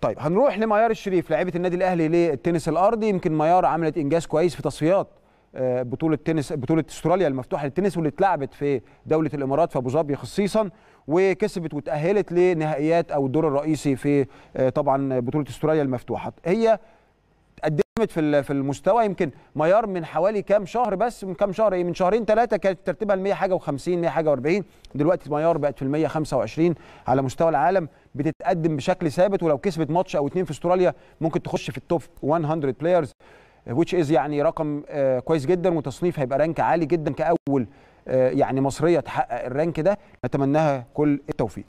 طيب هنروح لميار الشريف لعيبه النادي الاهلي للتنس الارضي يمكن ميار عملت انجاز كويس في تصفيات آه، بطوله تنس بطوله استراليا المفتوحه للتنس واللي اتلعبت في دوله الامارات في ابو ظبي خصيصا وكسبت وتاهلت لنهائيات او الدور الرئيسي في آه، طبعا بطوله استراليا المفتوحه هي اتقدمت في في المستوى يمكن ميار من حوالي كام شهر بس من كام شهر ايه من شهرين ثلاثه كانت ترتيبها ال 100 حاجه و50 100 حاجه و40 دلوقتي ميار بقت في ال 125 على مستوى العالم بتتقدم بشكل ثابت ولو كسبت ماتش او اثنين في استراليا ممكن تخش في التوب 100 بلايرز which is يعني رقم آه، كويس جدا وتصنيف هيبقى رانك عالي جدا كاول آه، يعني مصريه تحقق الرانك ده نتمناها كل التوفيق